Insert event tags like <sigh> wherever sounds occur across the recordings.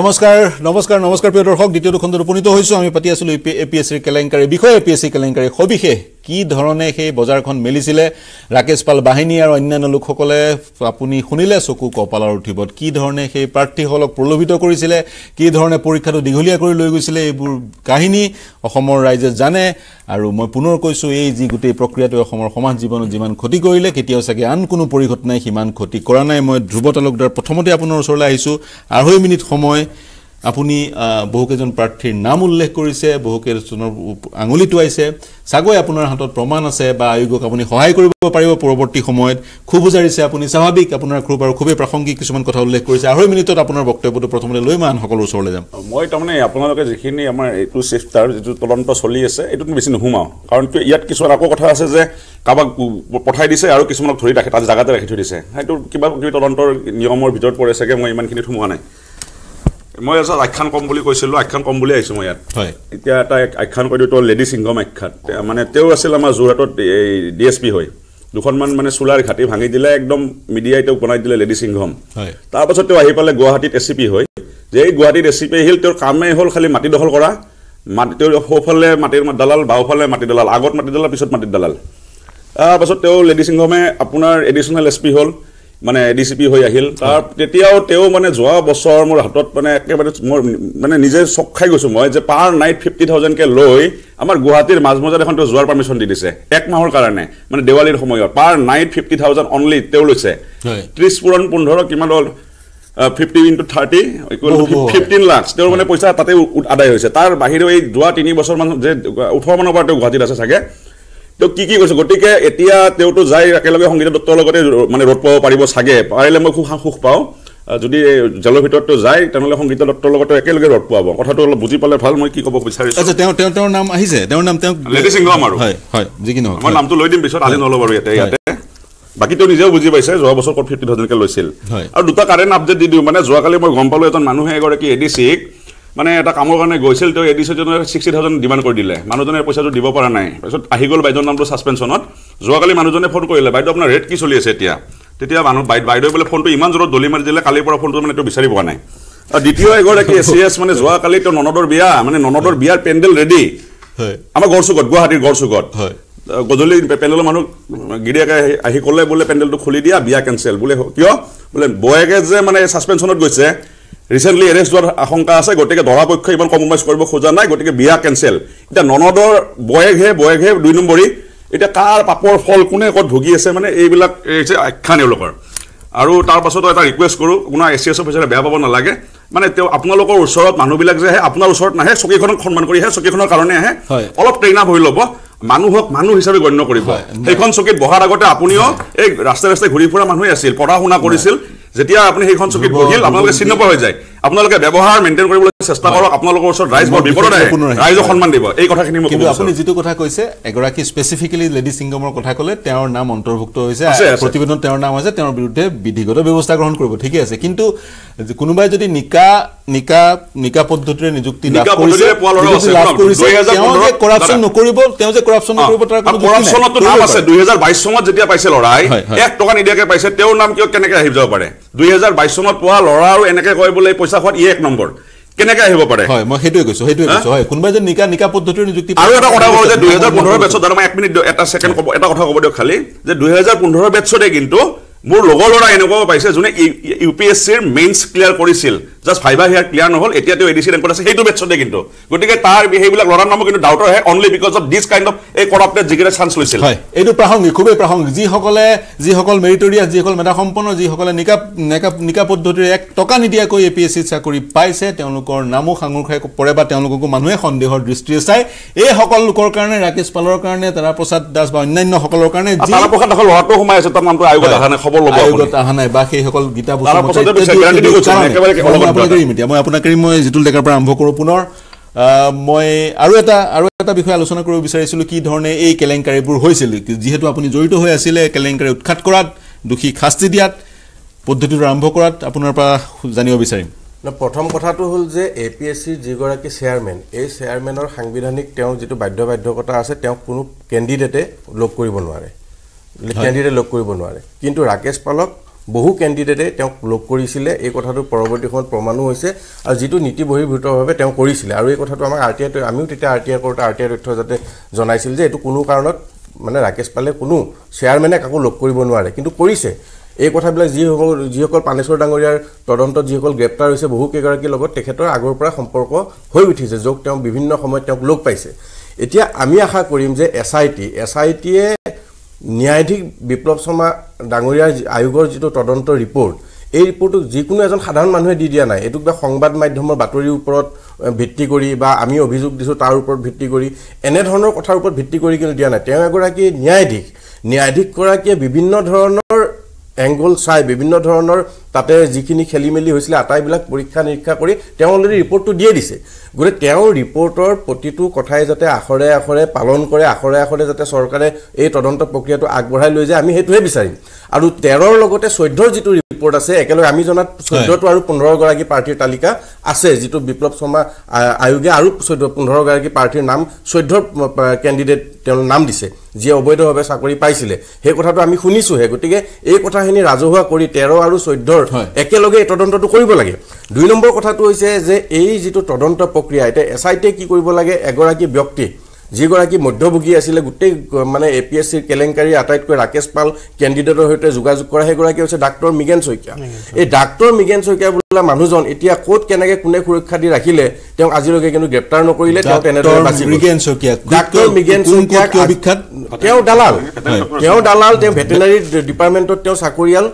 নমস্কাৰ নমস্কাৰ নমস্কাৰ প্ৰিয় দৰ্শক দ্বিতীয়টো খণ্ডত উপনীত হৈছোঁ আমি পাতি আছিলোঁ এ পি এছ চিৰ কেলেংকাৰী বিষয়ে এ পি এছ চি কেলেংকাৰী সবিশেষ কি ধৰণে সেই বজাৰখন মেলিছিলে ৰাকেশ পাল বাহিনী আৰু অন্যান্য লোকসকলে আপুনি শুনিলে চকু কপালৰ উঠিবত কি ধৰণে সেই প্ৰাৰ্থীসকলক প্ৰলোভিত কৰিছিলে কি ধৰণে পৰীক্ষাটো দীঘলীয়া কৰি লৈ গৈছিলে এইবোৰ কাহিনী অসমৰ ৰাইজে জানে আৰু মই পুনৰ কৈছোঁ এই যি গোটেই প্ৰক্ৰিয়াটোৱে অসমৰ সমাজ জীৱনত যিমান ক্ষতি কৰিলে কেতিয়াও চাগে আন কোনো পৰিঘটনাই সিমান ক্ষতি কৰা নাই মই ধ্ৰুৱ তালুকদাৰ প্ৰথমতে আপোনাৰ ওচৰলৈ আহিছোঁ আঢ়ৈ মিনিট সময় আপুনি বহুকেইজন প্ৰাৰ্থীৰ নাম উল্লেখ কৰিছে বহুকেইজনৰ আঙুলি টুৱাইছে চাগৈ আপোনাৰ হাতত প্ৰমাণ আছে বা আয়োগক আপুনি সহায় কৰিব পাৰিব পৰৱৰ্তী সময়ত খুব উজাৰিছে আপুনি স্বাভাৱিক আপোনাৰ খুব আৰু খুবেই প্ৰাসংগিক কিছুমান কথা উল্লেখ কৰিছে আঢ়ৈ মিনিটত আপোনাৰ বক্তব্যটো প্ৰথমতে লৈ মই আনসকলৰ ওচৰলৈ যাম মই তাৰমানে আপোনালোকে যিখিনি আমাৰ এইটো চেষ্টাৰ যিটো তদন্ত চলি আছে এইটোত বেছি নুসুমাওঁ কাৰণ ইয়াত কিছুমান আকৌ কথা আছে যে কাৰোবাক পঠাই দিছে আৰু কিছুমানক ধৰি ৰাখে তাত জেগাতে ৰাখি থৈ দিছে সেইটো কিবা কিবি তদন্তৰ নিয়মৰ ভিতৰত পৰে চাগে মই ইমানখিনিত সোমোৱা নাই মই এজন আখ্যান কম বুলি কৈছিলো আখ্যান কম বুলি আহিছো মই ইয়াত এতিয়া এটা আখ্যান কৈ দিওঁ তোৰ লেডি সিংহম আখ্যান মানে তেওঁ আছিল আমাৰ যোৰহাটত এই ডি এছ পি হৈ দুখনমান মানে চোলাৰ ঘাটি ভাঙি দিলে একদম মিডিয়াই তেওঁক বনাই দিলে লেডি সিংহম হয় তাৰপাছত তেওঁ আহি পালে গুৱাহাটীত এ চি পি হৈ যে এই গুৱাহাটীত এ চি পি আহিল তেওঁৰ কামেই হ'ল খালী মাটি দখল কৰা মাটি তেওঁৰ সোঁফালে মাটিৰ দালাল বাওঁফালে মাটি দালাল আগত মাটি দালাল পিছত মাটিত দালাল তাৰপাছত তেওঁ লেডি সিংহমে আপোনাৰ এডিচনেল এছ পি হ'ল মানে এ ডি চি পি হৈ আহিল তাৰ তেতিয়াও তেওঁ মানে যোৱা বছৰ মোৰ হাতত মানে একেবাৰে মোৰ মানে নিজে চক খাই গৈছোঁ মই যে পাৰ নাইট ফিফটি থাউজেণ্ডকে লৈ আমাৰ গুৱাহাটীৰ মাজমজাত এখন তেওঁ যোৱাৰ পাৰ্মিশ্যন দি দিছে এক মাহৰ কাৰণে মানে দেৱালীৰ সময়ত per night fifty thousand only তেওঁ লৈছে ত্ৰিছ পূৰণ পোন্ধৰ কিমান হ'ল fifty into thirty fifteen lakh তেওঁৰ মানে পইচা তাতে আদায় হৈছে তাৰ বাহিৰেও এই যোৱা তিনি বছৰমান যে ওঠৰ মানৰ পৰা তেওঁ গুৱাহাটীত আছে চাগে তেওঁ কি কি কৈছে গতিকে এতিয়া তেওঁতো যাই একেলগে সংগীত দত্তৰ লগতে মানে ৰ'দ পাব পাৰিব চাগে পাৰিলে মই খুব সুখ পাওঁ যদি জেলৰ ভিতৰততো যায় তেনেহ'লে সংগীত দত্তৰ লগতে একেলগে ৰ'দ পোৱাব কথাটো অলপ বুজি পালে ভাল মই কি ক'ব বিচাৰিছোঁ তেওঁ তেওঁৰ নাম আহিছে তেওঁৰ নাম তেওঁ লেডি চিংগম আৰু হয় যি কি নহয় মই নামটো লৈ দিম পিছত আজি নলওঁ বাৰু ইয়াতে ইয়াতে বাকী তেওঁ নিজেও বুজি পাইছে যোৱা বছৰ ফিফটি থাউজেণ্ডকে লৈছিল আৰু দুটা কাৰেণ্ট আপডেট দি দিওঁ মানে যোৱাকালি মই গম পালোঁ এজন মানুহে এগৰাকী চিক মানে এটা কামৰ কাৰণে গৈছিল তেওঁ এডিচনজনে ছিক্সটি থাউজেণ্ড ডিমাণ্ড কৰি দিলে মানুহজনে পইচাটো দিব পৰা নাই তাৰপিছত আহি গ'ল বাইদেউৰ নামটো ছাছপেনশ্যনত যোৱাকালি মানুহজনে ফোন কৰিলে বাইদেউ আপোনাৰ ৰেট কি চলি আছে এতিয়া তেতিয়া মানুহ বাইদেউ বোলে ফোনটো ইমান জোৰত দলি মাৰি দিলে কালিৰ পৰা ফোনটো মানে তেওঁ বিচাৰি পোৱা নাই আৰু দ্বিতীয় এগৰাকী এ চি এছ মানে যোৱাকালি তেওঁ ননদৰ বিয়া মানে ননদৰ বিয়াৰ পেণ্ডেল ৰেডি হয় আমাৰ গড় চুকত গুৱাহাটীৰ গড় চুকত গধূলি পেণ্ডেলৰ মানুহ গিৰিয়েকে আহি ক'লে বোলে পেণ্ডেলটো খুলি দিয়া বিয়া কেঞ্চেল বোলে কিয় বোলে বয়েকে যে মানে ছাছপেঞ্চনত গৈছে ৰিচেণ্টলি এৰেষ্ট হোৱাৰ আশংকা আছে গতিকে ধৰাপক্ষে ইমান কম্প্ৰমাইজ কৰিব খোজা নাই গতিকে বিয়া কেঞ্চেল এতিয়া ননদৰ বয়েঘে বয়েঘে দুই নম্বৰী এতিয়া কাৰ পাপৰ ফল কোনে ক'ত ভুগি আছে মানে এইবিলাক হৈছে আখ্যান এওঁলোকৰ আৰু তাৰ পাছত এটা ৰিকুৱেষ্ট কৰোঁ কোনো এ চি এছ অফিচাৰে বেয়া পাব নালাগে মানে তেওঁ আপোনালোকৰ ওচৰত মানুহবিলাক যে আহে আপোনাৰ ওচৰত নাহে চকীখনক সন্মান কৰি আহে চকীখনৰ কাৰণে আহে অলপ ট্ৰেইনা ভৰি ল'ব মানুহক মানুহ হিচাপে গণ্য কৰিব সেইখন চকীত বহাৰ আগতে আপুনিও এই ৰাস্তাই ৰাস্তাই ঘূৰি ফুৰা মানুহেই আছিল পঢ়া শুনা কৰিছিল যেতিয়া আপুনি সেইখন চকীত বহিল আপোনালোকে চিহ্নপ হৈ যায় আপোনালোকে ব্যৱহাৰ মেইনটেইন কৰিবলৈ চেষ্টা কৰক আপোনালোকৰ ওচৰত ৰাইজ মই বিপদত ৰাইজক সন্মান দিব এই কথাখিনি মই কিন্তু আপুনি যিটো কথা কৈছে এগৰাকী স্পেচিফিকেলি লেডি সিংগমৰ কথা ক'লে তেওঁৰ নাম অন্তৰ্ভুক্ত হৈছে প্ৰতিবেদনত তেওঁৰ নাম আছে তেওঁৰ বিৰুদ্ধে বিধিগত ব্যৱস্থা গ্ৰহণ কৰিব ঠিকে আছে কিন্তু কোনোবাই যদি নিকা নিকা নিকা পদ্ধতিৰে নিযুক্তি লাভ কৰিছে তেওঁ যে কৰাপশ্যন নকৰিব তেওঁ যে কৰাপশ্যন নকৰিব তাৰ কোনো কৰাপশ্যনতো নাম আছে দুই হাজাৰ বাইছ চনত যেতিয়া পাইছে ল'ৰাই এক টকা নিদিয়াকে পাইছে তেওঁৰ নাম কিয় কেনেকে আহি যাব পাৰে দুই হাজাৰ বাইছ চনত পোৱা ল'ৰা আৰু এনেকে কয় বোলে পইচা খোৱাত ই এক নম্বৰ কেনেকৈ আহিব পাৰে হয় মই সেইটোৱে কৈছোঁ সেইটোৱে কৈছোঁ হয় কোনোবা এজন নিকা নিকা পদ্ধতিৰ নিযুক্তি আৰু এটা কথা ক'ব যে দুহেজাৰ পোন্ধৰ বেটছত এক মিনিট এটা ছেকেণ্ড ক'ব এটা কথা ক'ব দিয়ক খালী যে দুহেজাৰ পোন্ধৰ বেটছতে কিন্তু মোৰ লগৰ ল'ৰা এনেকুৱাও পাইছে যোনে U P S C mains clear কৰিছিল জাষ্ট ফাইভাৰ হেয়াৰ ক্লিয়াৰ নহ'ল এতিয়া তেওঁ এ ডি চি ৰেংকত আছে সেইটো বেটছতে কিন্তু গতিকে তাৰ সেইবিলাক ল'ৰাৰ নামো কিন্তু ডাউটৰ হে only because of this kind of এই কৰাপ্টে যিকেইটা চান্স লৈছিল হয় এইটো প্ৰাসংগিক খুবেই প্ৰাসংগিক যিসকলে যিসকল মেৰিটৰিয়া যিসকল মেধাসম্পন্ন যিসকলে নিকা নিকা নিকা পদ্ধতিৰে এক টকা নিদিয়াকৈ এ পি এছ চি চাকৰি পাইছে তেওঁলোকৰ নামো সাঙুৰ খাই পৰে বা তেওঁলোককো মানুহে সন্দেহৰ দৃষ্টিৰে চাই এই এইসকল লোকৰ কাৰণে ৰাকেশ পালৰ কাৰণে তাৰাপ্ৰসাদ দাস বা অন্যান্যসকলৰ কাৰণে তাৰাপ্ৰসাদ দাসৰ ল'ৰাটো সোমাই আছে তাৰ নামটো আয়োগ খবৰ ল'ব আয়োগত অহা নাই বা সেইসকল গীতা এতিয়া মই আপোনাক মই জিতুল ডেকাৰ পৰা আৰম্ভ কৰোঁ পুনৰ মই আৰু এটা আৰু এটা বিষয়ে আলোচনা কৰিব বিচাৰিছিলোঁ কি ধৰণে এই কেলেংকাৰীবোৰ হৈছিল যিহেতু আপুনি জড়িত হৈ আছিলে কেলেংকাৰী উৎখাত কৰাত দোষী শাস্তি দিয়াত পদ্ধতিটো আৰম্ভ কৰাত আপোনাৰ পৰা জানিব বিচাৰিম প্ৰথম কথাটো হ'ল যে এ পি এছ চিৰ যিগৰাকী চেয়াৰমেন এই চেয়াৰমেনৰ সাংবিধানিক তেওঁৰ যিটো বাধ্য বাধ্যকতা আছে তেওঁক কোনো কেণ্ডিডেটে লগ কৰিব নোৱাৰে কেণ্ডিডেটে লগ কৰিব নোৱাৰে কিন্তু ৰাকেশ পালক বহু কেণ্ডিডেটে তেওঁক লগ কৰিছিলে এই কথাটো পৰৱৰ্তী সময়ত প্ৰমাণো হৈছে আৰু যিটো নীতি বহিৰ্ভূতভাৱে তেওঁ কৰিছিলে আৰু এই কথাটো আমাক আৰ টি আই আমিও তেতিয়া আৰ টি আই কৰোঁতে আৰ টি আই তথ্য যাতে জনাইছিল যে এইটো কোনো কাৰণত মানে ৰাকেশ পালে কোনো চেয়াৰমেনে কাকো লগ কৰিব নোৱাৰে কিন্তু কৰিছে এই কথাবিলাক যিসকল যিসকল পানেশ্বৰ ডাঙৰীয়াৰ তদন্তত যিসকল গ্ৰেপ্তাৰ হৈছে বহুকেইগৰাকীৰ লগত তেখেতৰ আগৰ পৰা সম্পৰ্ক হৈ উঠিছে য'ত তেওঁ বিভিন্ন সময়ত তেওঁক লগ পাইছে এতিয়া আমি আশা কৰিম যে S I T S I টিয়ে ন্যায়াধীশ বিপ্লৱ শৰ্মা ডাঙৰীয়াৰ আয়োগৰ যিটো তদন্ত ৰিপৰ্ট এই ৰিপৰ্টটোক যিকোনো এজন সাধাৰণ মানুহে দি দিয়া নাই এইটোক বা সংবাদ মাধ্যমৰ বাতৰিৰ ওপৰত ভিত্তি কৰি বা আমি অভিযোগ দিছোঁ তাৰ ওপৰত ভিত্তি কৰি এনেধৰণৰ কথাৰ ওপৰত ভিত্তি কৰি কিন্তু দিয়া নাই তেওঁ এগৰাকী ন্যায়াধীশ ন্যায়াধীশগৰাকীয়ে বিভিন্ন ধৰণৰ এংগল চাই বিভিন্ন ধৰণৰ তাতে যিখিনি খেলিমেলি হৈছিলে আটাইবিলাক পৰীক্ষা নিৰীক্ষা কৰি তেওঁ অলৰেডি ৰিপৰ্টটো দিয়ে দিছে গতিকে তেওঁৰ ৰিপৰ্টৰ প্ৰতিটো কথাই যাতে আখৰে আখৰে পালন কৰে আখৰে আখৰে যাতে চৰকাৰে এই তদন্ত প্ৰক্ৰিয়াটো আগবঢ়াই লৈ যায় আমি সেইটোহে বিচাৰিম আৰু তেৰৰ লগতে চৈধ্যৰ যিটো ৰিপৰ্ট আছে একেলগে আমি জনাত চৈধ্যটো আৰু পোন্ধৰগৰাকী প্ৰাৰ্থীৰ তালিকা আছে যিটো বিপ্লৱ শৰ্মা আয়োগে আৰু চৈধ্য পোন্ধৰগৰাকী প্ৰাৰ্থীৰ নাম চৈধ্য কেণ্ডিডেট তেওঁ নাম দিছে যিয়ে অবৈধভাৱে চাকৰি পাইছিলে সেই কথাটো আমি শুনিছোঁহে গতিকে এই কথাখিনি ৰাজহুৱা কৰি তেৰ আৰু চৈধ্যৰ একেলগে এই তদন্তটো কৰিব লাগে দুই নম্বৰ কথাটো হৈছে যে এই যিটো তদন্ত প্ৰক্ৰিয়া এতিয়া এছ আই টিয়ে কি কৰিব লাগে এগৰাকী ব্যক্তি যিগৰাকী মধ্যভোগী আছিলে গোটেই মানে এ পি এছ চিৰ কেলেংকাৰী আটাইতকৈ ৰাকেশ পাল কেণ্ডিডেটৰ সৈতে যোগাযোগ কৰা সেইগৰাকী হৈছে ডাক্তৰ মিগেন শইকীয়া এই ডাক্তৰ মিগেন শইকীয়া বোলা মানুহজন এতিয়া ক'ত কেনেকে কোনে সুৰক্ষা দি ৰাখিলে তেওঁক আজিলৈকে কিন্তু গ্ৰেপ্তাৰ নকৰিলে তেওঁ তেনেদৰে ডাক্তৰ মিগেন শইকীয়া তেওঁ দালাল তেওঁ দালাল তেওঁ ভেটেনাৰী ডিপাৰ্টমেণ্টত তেওঁ চাকৰিয়াল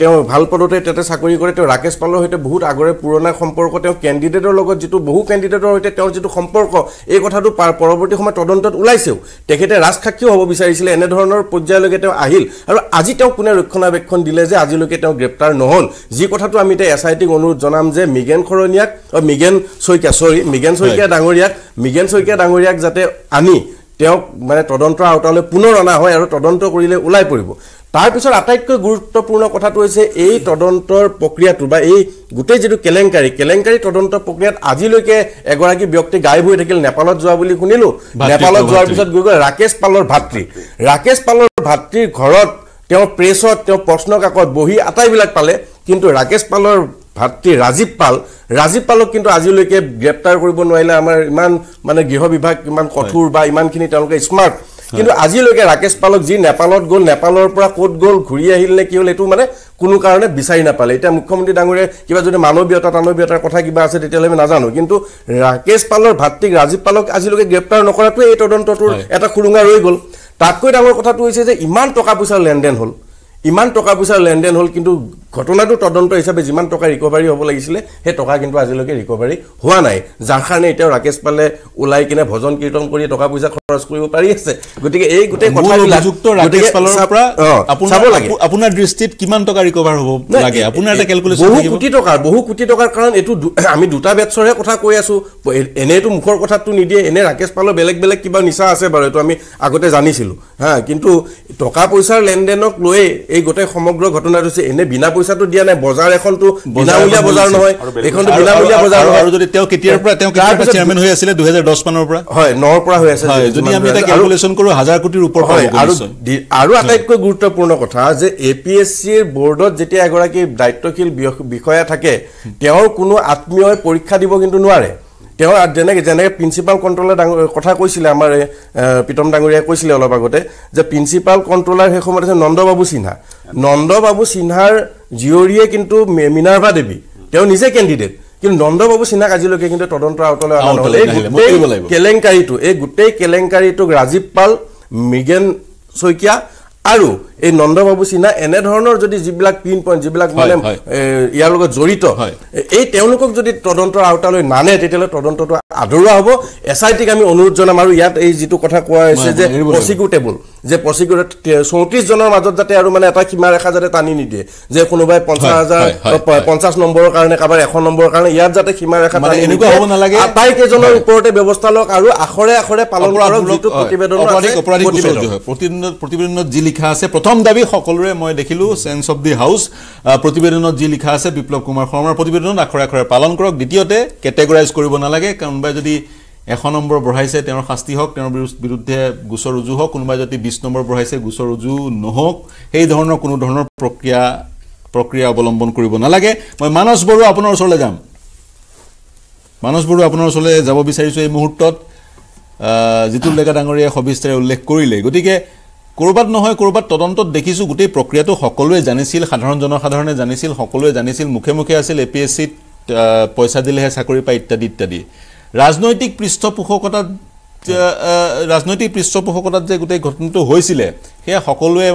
তেওঁ ভাল পদতে তাতে চাকৰি কৰে তেওঁ ৰাকেশ পালৰ সৈতে বহুত আগৰে পুৰণা সম্পৰ্ক তেওঁ কেণ্ডিডেটৰ লগত যিটো বহু কেণ্ডিডেটৰ সৈতে তেওঁৰ যিটো সম্পৰ্ক এই কথাটো পৰৱৰ্তী সময়ত তদন্তত ওলাইছেও তেখেতে ৰাজসাক্ষীও হ'ব বিচাৰিছিলে এনেধৰণৰ পৰ্যায়লৈকে তেওঁ আহিল আৰু আজি তেওঁ কোনে ৰক্ষণাবেক্ষণ দিলে যে আজিলৈকে তেওঁ গ্ৰেপ্তাৰ নহ'ল যি কথাটো আমি এতিয়া এছ আই টিক অনুৰোধ জনাম যে মিগেন খৰণীয়াক মিগেন শইকীয়া চৰি মিগেন শইকীয়া ডাঙৰীয়াক মিগেন শইকীয়া ডাঙৰীয়াক যাতে আনি তেওঁক মানে তদন্তৰ আওতালৈ পুনৰ অনা হয় আৰু তদন্ত কৰিলে ওলাই পৰিব তাৰপিছত আটাইতকৈ গুৰুত্বপূৰ্ণ কথাটো হৈছে এই তদন্তৰ প্ৰক্ৰিয়াটো বা এই গোটেই যিটো কেলেংকাৰী কেলেংকাৰী তদন্ত প্ৰক্ৰিয়াত আজিলৈকে এগৰাকী ব্যক্তি গাইব হৈ থাকিল নেপালত যোৱা বুলি শুনিলোঁ নেপালত যোৱাৰ পিছত গৈ গৈ ৰাকেশ পালৰ ভাতৃ ৰাকেশ পালৰ ভাতৃৰ ঘৰত তেওঁ প্ৰেছত তেওঁ প্ৰশ্ন কাকত বহি আটাইবিলাক পালে কিন্তু ৰাকেশ পালৰ ভাতৃ ৰাজীৱ পাল ৰাজীৱ পালক কিন্তু আজিলৈকে গ্ৰেপ্তাৰ কৰিব নোৱাৰিলে আমাৰ ইমান মানে গৃহ বিভাগ ইমান কঠোৰ বা ইমানখিনি তেওঁলোকে স্মাৰ্ট কিন্তু আজিলৈকে ৰাকেশ পালক যি নেপালত গ'ল নেপালৰ পৰা ক'ত গ'ল ঘূৰি আহিল নে কি হ'ল এইটো মানে কোনো কাৰণে বিচাৰি নাপালে এতিয়া মুখ্যমন্ত্ৰী ডাঙৰে কিবা যদি মানৱীয়তা তানৱীয়তাৰ কথা কিবা আছে তেতিয়াহ'লে আমি নাজানো কিন্তু ৰাকেশ পালৰ ভাতৃক ৰাজীৱ পালক আজিলৈকে গ্ৰেপ্তাৰ নকৰাটোৱে এই তদন্তটোৰ এটা খুৰুঙা ৰৈ গ'ল তাতকৈ ডাঙৰ কথাটো হৈছে যে ইমান টকা পইচাৰ লেনদেন হ'ল ইমান টকা পইচাৰ লেনদেন হ'ল কিন্তু ঘটনাটো তদন্ত হিচাপে যিমান টকা ৰিকভাৰী হ'ব লাগিছিলে সেই টকা কিন্তু আজিলৈকে ৰিকভাৰী হোৱা নাই যাৰ কাৰণে এতিয়াও ৰাকেশ পালে ওলাই কিনে ভজন কীৰ্তন কৰি টকা পইচা খৰচ কৰিব পাৰি আছে গতিকে এই গোটেই আপোনাৰ দৃষ্টিত কিমান টকা ৰিকভাৰ হ'ব লাগে বহু কোটি টকাৰ বহু কোটি টকাৰ কাৰণ এইটো <coughs> আমি দুটা বেটছৰহে কথা কৈ আছো এনেইতো মুখৰ কথাটো নিদিয়ে এনে ৰাকেশ পালৰ বেলেগ বেলেগ কিবা নিচা আছে বাৰু এইটো আমি আগতে জানিছিলোঁ হা কিন্তু টকা পইচাৰ লেনদেনক লৈয়ে এই গোটেই সমগ্ৰ ঘটনাটো হৈছে এনে বিনা পইচা পইচাটো দিয়া নাই বজাৰ এখনটো বিনামূলীয়া বজাৰ নহয় এইখনটো বিনামূলীয়া বজাৰ আৰু যদি তেওঁ কেতিয়াৰ পৰা তেওঁ কেতিয়াৰ চেয়াৰমেন হৈ আছিলে দুহেজাৰ দহ মানৰ পৰা হয় নৰ পৰা হৈ আছে যদি আমি এটা কেলকুলেশ্যন কৰোঁ হাজাৰ কোটিৰ ওপৰত হয় আৰু আৰু আটাইতকৈ গুৰুত্বপূৰ্ণ কথা যে এ পি এছ চিৰ বৰ্ডত যেতিয়া এগৰাকী দায়িত্বশীল বিষয়া থাকে তেওঁৰ কোনো আত্মীয়ই পৰীক্ষা দিব কিন্তু নোৱাৰে তেওঁ যেনেকৈ যেনেকৈ প্ৰিন্সিপাল কণ্ট্ৰলাৰ ডাঙৰ কথা কৈছিলে আমাৰ প্ৰীতম ডাঙৰীয়াই কৈছিলে অলপ আগতে যে প্ৰিন্সিপাল কণ্ট্ৰলাৰ সেই সময়ত আছে নন্দবাবু সিনহা নন্দবাবু সিনহাৰ জীয়ৰীয়ে কিন্তু মিনাৰ্ভা দেৱী তেওঁ নিজে কেণ্ডিডেট কিন্তু নন্দবাবু সিনহাক আজিলৈকে কিন্তু তদন্ত আওতালৈ অনা নহ'লে কেলেংকাৰীটো এই গোটেই কেলেংকাৰীটোক ৰাজীৱ পাল মৃগেন শইকীয়া আৰু এই নন্দবাবু সিনহা এনেধৰণৰ যদি যিবিলাক পিন পইণ্ট যিবিলাক মানে ইয়াৰ লগত জড়িত এই তেওঁলোকক যদি তদন্তৰ আওতালৈ নানে তেতিয়াহ'লে তদন্তটো আদৰুৱা হ'ব এছ আই টিক আমি অনুৰোধ জনাম আৰু ইয়াত এই যিটো কথা কোৱা হৈছে যে প্ৰচিকিউটেবল যে প্ৰচিকিউটে চৌত্ৰিছজনৰ মাজত যাতে আৰু মানে এটা সীমাৰেখা যাতে টানি নিদিয়ে যে কোনোবাই পঞ্চাছ হাজাৰ পঞ্চাছ নম্বৰৰ কাৰণে কাৰোবাৰ এশ নম্বৰৰ কাৰণে ইয়াত যাতে সীমাৰেখা টানি এনেকুৱা হ'ব নালাগে আটাইকেইজনৰ ওপৰতে ব্যৱস্থা লওক আৰু আখৰে আখৰে পালন কৰক যিটো প্ৰতিবেদন প্ৰতিবেদনত যি লিখা আছে প্ৰথম দাবী সকলোৰে মই দেখিলোঁ চেঞ্চ অফ দি হাউচ প্ৰতিবেদনত যি লিখা আছে বিপ্লৱ কুমাৰ শৰ্মাৰ প্ৰতিবেদনত আখৰে আখৰে পালন কৰক দ্বিতীয়তে কেটেগৰাইজ কৰিব নালাগে কোনোবাই যদি এশ নম্বৰ বঢ়াইছে তেওঁৰ শাস্তি হওক তেওঁৰ বিৰুদ্ধে গোচৰ ৰুজু হওক কোনোবাই যদি বিছ নম্বৰ বঢ়াইছে গোচৰ ৰুজু নহওক সেই ধৰণৰ কোনো ধৰণৰ প্ৰক্ৰিয়া প্ৰক্ৰিয়া অৱলম্বন কৰিব নালাগে মই মানস বড়ো আপোনাৰ ওচৰলৈ যাম মানস বড়ো আপোনাৰ ওচৰলৈ যাব বিচাৰিছোঁ এই মুহূৰ্তত জিতুল ডেকা ডাঙৰীয়াই সবিস্তাৰে উল্লেখ কৰিলে গতিকে ক'ৰবাত নহয় ক'ৰবাত তদন্তত দেখিছোঁ গোটেই প্ৰক্ৰিয়াটো সকলোৱে জানিছিল সাধাৰণ জনসাধাৰণে জানিছিল সকলোৱে জানিছিল মুখে মুখে আছিল এ পি এছ চিত পইচা দিলেহে চাকৰি পায় ইত্যাদি ইত্যাদি ৰাজনৈতিক পৃষ্ঠপোষকতাত ৰাজনৈতিক পৃষ্ঠপোষকতাত যে গোটেই ঘটনাটো হৈছিলে সেয়া সকলোৱে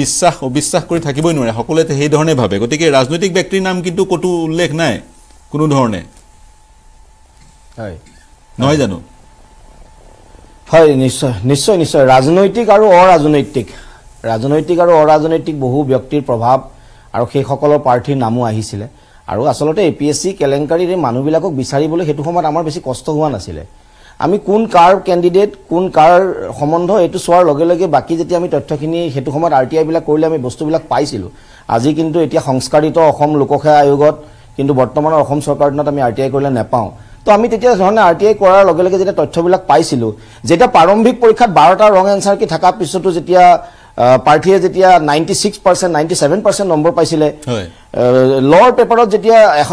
বিশ্বাস অবিশ্বাস কৰি থাকিবই নোৱাৰে সকলোৱে সেইধৰণে ভাবে গতিকে ৰাজনৈতিক ব্যক্তিৰ নাম কিন্তু ক'তো উল্লেখ নাই কোনো ধৰণে হয় নহয় জানো হয় নিশ্চয় নিশ্চয় নিশ্চয় ৰাজনৈতিক আৰু অৰাজনৈতিক ৰাজনৈতিক আৰু অৰাজনৈতিক বহু ব্যক্তিৰ প্ৰভাৱ আৰু সেইসকলৰ প্ৰাৰ্থীৰ নামো আহিছিলে আৰু আচলতে এ পি এছ চি কেলেংকাৰীৰ মানুহবিলাকক বিচাৰিবলৈ সেইটো সময়ত আমাৰ বেছি কষ্ট হোৱা নাছিলে আমি কোন কাৰ কেণ্ডিডেট কোন কাৰ সম্বন্ধ এইটো চোৱাৰ লগে লগে বাকী যেতিয়া আমি তথ্যখিনি সেইটো সময়ত আৰ টি আইবিলাক কৰিলে আমি বস্তুবিলাক পাইছিলোঁ আজি কিন্তু এতিয়া সংস্কাৰিত অসম লোকসেৱা আয়োগত কিন্তু বৰ্তমানৰ অসম চৰকাৰৰ দিনত আমি আৰ টি আই কৰিলে নেপাওঁ তো আমি তেতিয়া ধৰণে আৰ টি আই কৰাৰ লগে লগে যেতিয়া তথ্যবিলাক পাইছিলোঁ যেতিয়া প্ৰাৰম্ভিক পৰীক্ষাত বাৰটা ৰং এনচাৰ কি থকাৰ পিছতো যেতিয়া প্ৰাৰ্থীয়ে যেতিয়া ninety six percent ninety seven percent number পাইছিলে লৰ পেপাৰত যেতিয়া এশ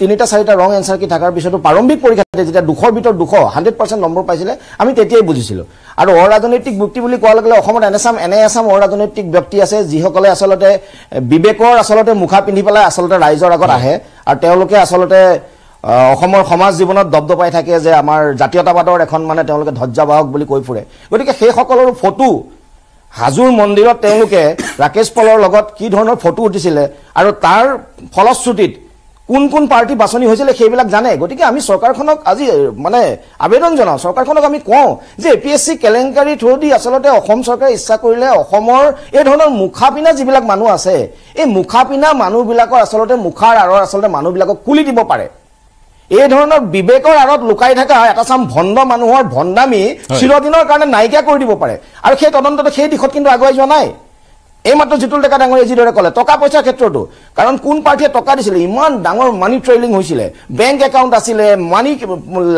তিনিটা চাৰিটা ৰং এনচাৰ কি থকাৰ পিছতো প্ৰাৰম্ভিক পৰীক্ষাতে যেতিয়া দুশৰ ভিতৰত দুশ হাণ্ড্ৰেড পাৰ্চেণ্ট নম্বৰ পাইছিলে আমি তেতিয়াই বুজিছিলোঁ আৰু অৰাজনৈতিক ব্যক্তি বুলি কোৱাৰ লগে লগে অসমত এনেচাম এনে এচাম অৰাজনৈতিক ব্যক্তি আছে যিসকলে আচলতে বিবেকৰ আচলতে মুখা পিন্ধি পেলাই আচলতে ৰাইজৰ আগত আহে আৰু তেওঁলোকে আচলতে অসমৰ সমাজ জীৱনত দপদপাই থাকে যে আমাৰ জাতীয়তাবাদৰ এখন মানে তেওঁলোকে ধ্বজাবাহক বুলি কৈ ফুৰে গতিকে সেইসকলৰ ফটো হাজোৰ মন্দিৰত তেওঁলোকে ৰাকেশ পলৰ লগত কি ধৰণৰ ফটো উঠিছিলে আৰু তাৰ ফলশ্ৰুতিত কোন কোন পাৰ্টি বাছনি হৈছিলে সেইবিলাক জানে গতিকে আমি চৰকাৰখনক আজি মানে আবেদন জনাওঁ চৰকাৰখনক আমি কওঁ যে এ পি এছ চি কেলেংকাৰী দি আচলতে অসম চৰকাৰে ইচ্ছা কৰিলে অসমৰ এই ধৰণৰ মুখা পিনা যিবিলাক মানুহ আছে এই মুখা পিনা মানুহবিলাকৰ আচলতে মুখাৰ আঁৰৰ আচলতে মানুহবিলাকক কুলি দিব পাৰে এই ধৰণৰ বিবেকৰ আড়ত লুকাই থকা এটা চাম ভণ্ড মানুহৰ ভণ্ডামী চিৰদিনৰ কাৰণে নাইকিয়া কৰি দিব পাৰে আৰু সেই তদন্তটো সেই দিশত কিন্তু আগুৱাই যোৱা নাই এই মাত্ৰ জিতুল ডেকা ডাঙৰিয়ে যিদৰে কলে টকা পইচাৰ ক্ষেত্ৰতো কাৰণ কোন প্ৰাৰ্থীয় টকা দিছিলে ইমান ডাঙৰ মানি ট্রেলিং হৈছিলে বেংক একাউণ্ট আছিলে মানি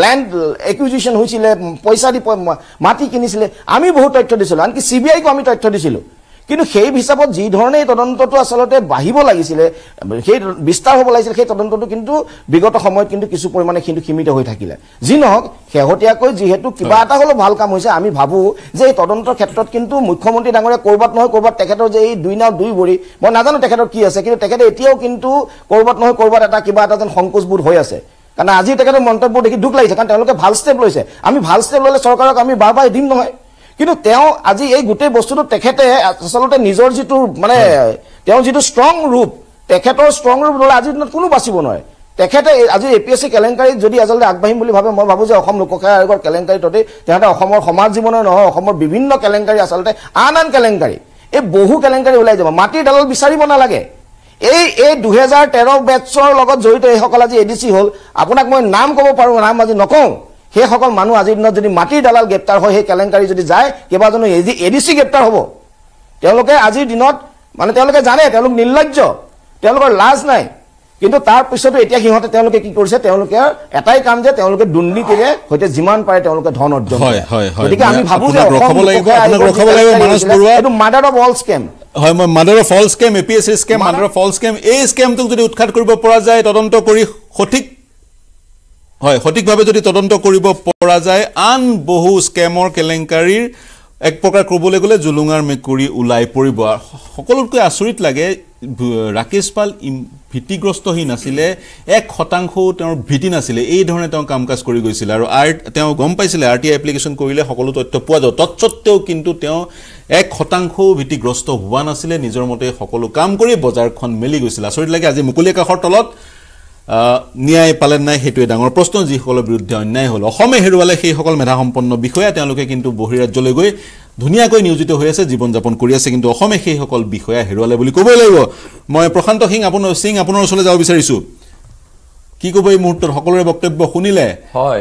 লেণ্ড একুইজিশ্যন হৈছিলে পইচা দি মাটি কিনিছিলে আমি বহুত তথ্য দিছিল আনকি চি বি আইকো আমি তথ্য দিছিলোঁ কিন্তু সেই হিচাপত যি ধৰণে এই তদন্তটো আচলতে বাঢ়িব লাগিছিলে সেই বিস্তাৰ হ'ব লাগিছিলে সেই তদন্তটো কিন্তু বিগত সময়ত কিন্তু কিছু পৰিমাণে কিন্তু সীমিত হৈ থাকিলে যি নহওক শেহতীয়াকৈ যিহেতু কিবা এটা হ'লেও ভাল কাম হৈছে আমি ভাবোঁ যে এই তদন্তৰ ক্ষেত্ৰত কিন্তু মুখ্যমন্ত্ৰী ডাঙৰে ক'ৰবাত নহয় ক'ৰবাত তেখেতৰ যে এই দুই নাও দুই ভৰি মই নাজানো তেখেতৰ কি আছে কিন্তু তেখেতে এতিয়াও কিন্তু ক'ৰবাত নহয় ক'ৰবাত এটা কিবা এটা যেন সংকোচবোধ হৈ আছে কাৰণ আজি তেখেতৰ মন্তব্য দেখি দুখ লাগিছে কাৰণ তেওঁলোকে ভাল ষ্টেপ লৈছে আমি ভাল ষ্টেপ ল'লে চৰকাৰক আমি বাৰ বাৰ দিম নহয় কিন্তু তেওঁ আজি এই গোটেই বস্তুটো তেখেতে আচলতে নিজৰ যিটো মানে তেওঁৰ যিটো ষ্ট্ৰং ৰূপ তেখেতৰ ষ্ট্ৰং ৰূপ নহ'লে আজিৰ দিনত কোনো বাচিব নোৱাৰে তেখেতে আজি এ পি এছ চি কেলেংকাৰীত যদি আচলতে আগবাঢ়িম বুলি ভাবে মই ভাবোঁ যে অসম লোকসেৱা আয়োগৰ কেলেংকাৰী ততেই তেহেঁতে অসমৰ সমাজ জীৱনৰ নহয় অসমৰ বিভিন্ন কেলেংকাৰী আচলতে আন আন কেলেংকাৰী এই বহু কেলেংকাৰী ওলাই যাব মাটিৰ দালাল বিচাৰিব নালাগে এই এই দুহেজাৰ তেৰ বেটছৰ লগত জড়িত এইসকল আজি এ ডি চি হ'ল আপোনাক মই নাম ক'ব পাৰোঁ নাম আজি নকওঁ সেইসকল মানুহ আজিৰ দিনত যদি মাটিৰ দালাল গ্ৰেপ্তাৰ হয় সেই কেলেংকাৰী যদি যায় কেইবাজনো A D A D C গ্ৰেপ্তাৰ হ'ব তেওঁলোকে আজিৰ দিনত মানে তেওঁলোকে জানে তেওঁলোক নিৰ্লজ্জ তেওঁলোকৰ লাজ নাই কিন্তু তাৰ পিছতো এতিয়া সিহঁতে তেওঁলোকে কি কৰিছে তেওঁলোকে এটাই কাম যে তেওঁলোকে দুৰ্নীতিৰে সৈতে যিমান পাৰে তেওঁলোকে ধন অৰ্জন গতিকে হয় মই mother of false chemo A P S C scam mother of false কেম এই স্কেমটোক যদি উৎখাত কৰিব পৰা যায় তদন্ত কৰি সঠিক হয় সঠিকভাৱে যদি তদন্ত কৰিব পৰা যায় আন বহু স্কেমৰ কেলেংকাৰীৰ এক প্ৰকাৰ ক'বলৈ গ'লে জুলুঙাৰ মেকুৰী ওলাই পৰিব সকলোতকৈ আচৰিত লাগে ৰাকেশ পাল ভীতিগ্ৰস্ত ভীতিগ্ৰস্তহীন নাছিলে এক শতাংশও তেওঁৰ ভীতি নাছিলে এইধৰণে তেওঁ কাম কাজ কৰি গৈছিলে আৰু আৰ তেওঁ গম পাইছিলে আৰ টি আই এপ্লিকেশ্যন কৰিলে সকলো তথ্য পোৱা যাব তৎসত্বেও কিন্তু তেওঁ এক শতাংশও ভীতিগ্ৰস্ত হোৱা নাছিলে নিজৰ মতে সকলো কাম কৰি বজাৰখন মেলি গৈছিল আচৰিত লাগে আজি মুকলি আকাশৰ তলত ন্যায় পালে নাই সেইটোৱে ডাঙৰ প্ৰশ্ন যিসকলৰ বিৰুদ্ধে অন্যায় হ'ল অসমে হেৰুৱালে সেইসকল মেধাসম্পন্ন বিষয়া তেওঁলোকে কিন্তু বহিৰাজ্যলৈ গৈ ধুনীয়াকৈ নিয়োজিত হৈ আছে জীৱন যাপন কৰি আছে কিন্তু অসমে সেইসকল বিষয়া হেৰুৱালে বুলি ক'বই লাগিব মই প্ৰশান্ত সিং আপোনাৰ সিং আপোনাৰ ওচৰলৈ যাব বিচাৰিছোঁ কি ক'ব এই মুহূৰ্তত সকলোৰে বক্তব্য শুনিলে হয়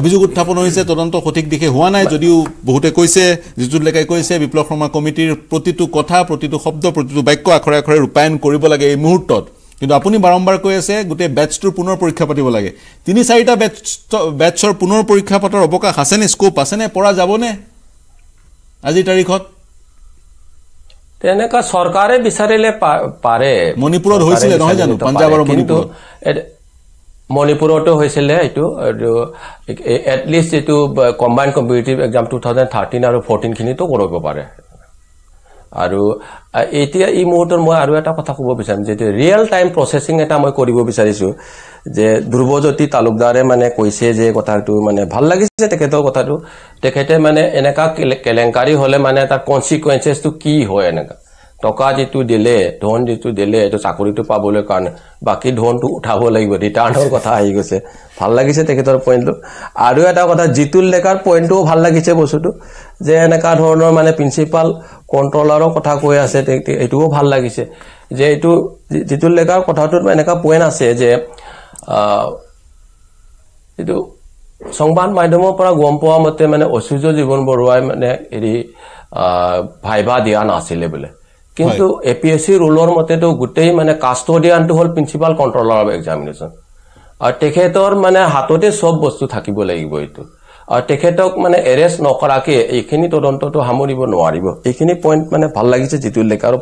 অভিযোগ উত্থাপন হৈছে তদন্ত সঠিক দিশে হোৱা নাই যদিও বহুতে কৈছে জিতু ডেকাই কৈছে বিপ্লৱ শৰ্মা কমিটিৰ প্ৰতিটো কথা প্ৰতিটো শব্দ প্ৰতিটো বাক্য আখৰে আখৰে ৰূপায়ণ কৰিব লাগে এই মুহূৰ্তত কিন্তু আপুনি বাৰম্বাৰ কৈ আছে গোটেই বেটছটোৰ পুনৰ পৰীক্ষা পাতিব লাগে তিনি চাৰিটা বেটছ বেটছৰ পুনৰ পৰীক্ষা পাতৰ অৱকাশ আছেনে স্কোপ আছেনে পৰা যাবনে আজিৰ তাৰিখত তেনেকুৱা চৰকাৰে বিচাৰিলে পাৰে মণিপুৰত হৈছিলে নহয় জানো পাঞ্জাব আৰু মণিপুৰ মণিপুৰতো হৈছিলে এইটো এটলিষ্ট এইটো combine competitive exam two thousand thirteen আৰু ফৰ্টিনখিনিতো কৰিব পাৰে আৰু এতিয়া এই মুহূৰ্তত মই আৰু এটা কথা ক'ব বিচাৰিম যে ৰিয়েল টাইম প্ৰচেছিং এটা মই কৰিব বিচাৰিছোঁ যে ধ্ৰুৱজ্যোতি তালুকদাৰে মানে কৈছে যে কথাটো মানে ভাল লাগিছে তেখেতৰ কথাটো তেখেতে মানে এনেকুৱা কেলেংকাৰী হ'লে মানে তাৰ কনচিকুৱেঞ্চেছটো কি হয় এনেকুৱা টকা যিটো দিলে ধন যিটো দিলে এইটো চাকৰিটো পাবলৈ কাৰণে বাকী ধনটো উঠাব লাগিব ৰিটাৰ্ণৰ কথা আহি গৈছে ভাল লাগিছে তেখেতৰ পইণ্টটো আৰু এটা কথা জিতুল ডেকাৰ পইণ্টটোও ভাল লাগিছে বস্তুটো যে এনেকুৱা ধৰণৰ মানে প্ৰিঞ্চিপাল কণ্ট্ৰলাৰৰ কথা কৈ আছে এইটোও ভাল লাগিছে যে এইটো যিটো লেখাৰ কথাটোত এনেকুৱা পইণ্ট আছে যে এইটো সংবাদ মাধ্যমৰ পৰা গম পোৱা মতে মানে ঐশ্বৰ্য জীৱন বৰুৱাই মানে হেৰি ভাইভা দিয়া নাছিলে বোলে কিন্তু এ পি এছ চি ৰোলৰ মতেতো গোটেই মানে কাষ্টডিয়ানটো হ'ল প্ৰিঞ্চিপাল কণ্ট্ৰলাৰ অফ এক্সামিনেশ্যন আৰু তেখেতৰ মানে হাততে চব বস্তু থাকিব লাগিব এইটো আৰু তেখেতক মানে এৰেষ্ট নকৰাকে এইখিনি তদন্তটো সামৰিব নোৱাৰিব এইখিনি পইণ্ট মানে ভাল লাগিছে যিটো লেখা আৰু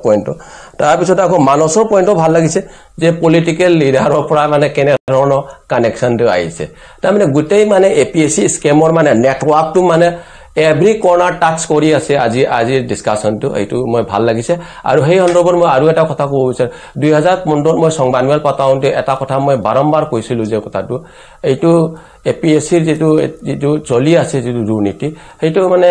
তাৰপিছত আকৌ মানচৰ পইণ্টো ভাল লাগিছে যে পলিটিকেল লিডাৰৰ পৰা মানে কেনেধৰণৰ কানেকশ্যনটো আহিছে তাৰমানে গোটেই মানে এ পি এছ চি স্কেমৰ মানে নেটৱৰ্কটো মানে এভৰি কৰ্ণাৰ টাচ কৰি আছে আজি আজিৰ ডিছকাশ্যনটো এইটো মই ভাল লাগিছে আৰু সেই সন্দৰ্ভত মই আৰু এটা কথা ক'ব বিচাৰোঁ দুই হাজাৰ পোন্ধৰত মই সংবাদমেল পাতাওঁতে এটা কথা মই বাৰম্বাৰ কৈছিলোঁ যে কথাটো এইটো এ পি এছ চিৰ যিটো যিটো চলি আছে যিটো দুৰ্নীতি সেইটো মানে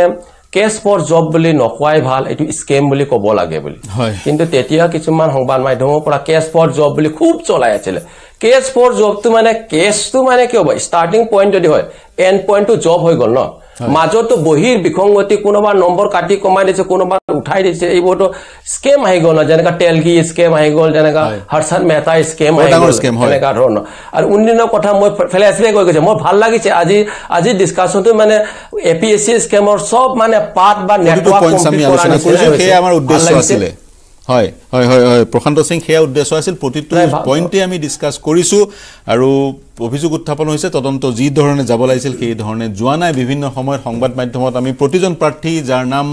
কেচ ফৰ জব বুলি নকোৱাই ভাল এইটো স্কেম বুলি ক'ব লাগে বুলি কিন্তু তেতিয়া কিছুমান সংবাদ মাধ্যমৰ পৰা কেছ ফৰ জব বুলি খুব চলাই আছিলে কেছ ফৰ জবটো মানে কেছটো মানে কি হ'ব ষ্টাৰ্টিং পইণ্ট যদি হয় এণ্ড পইণ্টটো জব হৈ গ'ল ন মাজতো বহিৰ বিসংগতি কোনোবা নম্বৰ কাটি কমাই দিছে কোনোবা উঠাই দিছে এইবোৰতো স্কেম আহি গল যেনেকা তেলগি স্কেম আহি গল যেনেকা হৰ্ষদ মেহতা স্কেম আহি গল এনেকুৱা ধৰণৰ আৰু উন্নয়নৰ কথা মই ফেলেচলে কৈ গৈছে মই ভাল লাগিছে আজি আজি ডিছকাশ্যনটো মানে এ পি এছ চি স্কেমৰ চব মানে পাত বা নেটৱৰ্ক হয় হয় হয় হয় প্ৰশান্ত সিং সেয়া উদ্দেশ্য আছিল প্ৰতিটো পইণ্টেই আমি ডিছকাছ কৰিছোঁ আৰু অভিযোগ উত্থাপন হৈছে তদন্ত যিধৰণে যাব লাগিছিল সেইধৰণে যোৱা নাই বিভিন্ন সময়ত সংবাদ মাধ্যমত আমি প্ৰতিজন প্ৰাৰ্থী যাৰ নাম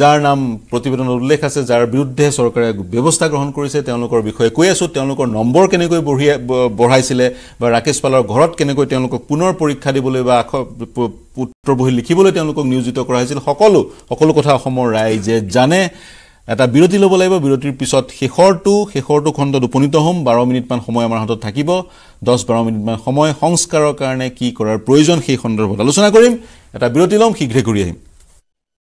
যাৰ নাম প্ৰতিবেদনত উল্লেখ আছে যাৰ বিৰুদ্ধে চৰকাৰে ব্যৱস্থা গ্ৰহণ কৰিছে তেওঁলোকৰ বিষয়ে কৈ আছোঁ তেওঁলোকৰ নম্বৰ কেনেকৈ বঢ়ি বঢ়াইছিলে বা ৰাকেশ পালৰ ঘৰত কেনেকৈ তেওঁলোকক পুনৰ পৰীক্ষা দিবলৈ বা আখ পুত্ৰ বহি লিখিবলৈ তেওঁলোকক নিয়োজিত কৰা হৈছিল সকলো সকলো কথা অসমৰ ৰাইজে জানে এটা বিৰতি ল'ব লাগিব বিৰতিৰ পিছত শেষৰটো শেষৰটো খণ্ডত উপনীত হ'ম বাৰ মিনিটমান সময় আমাৰ হাতত থাকিব দহ বাৰ মিনিটমান সময় সংস্কাৰৰ কাৰণে কি কৰাৰ প্ৰয়োজন সেই সন্দৰ্ভত আলোচনা কৰিম এটা বিৰতি ল'ম শীঘ্ৰে ঘূৰি আহিম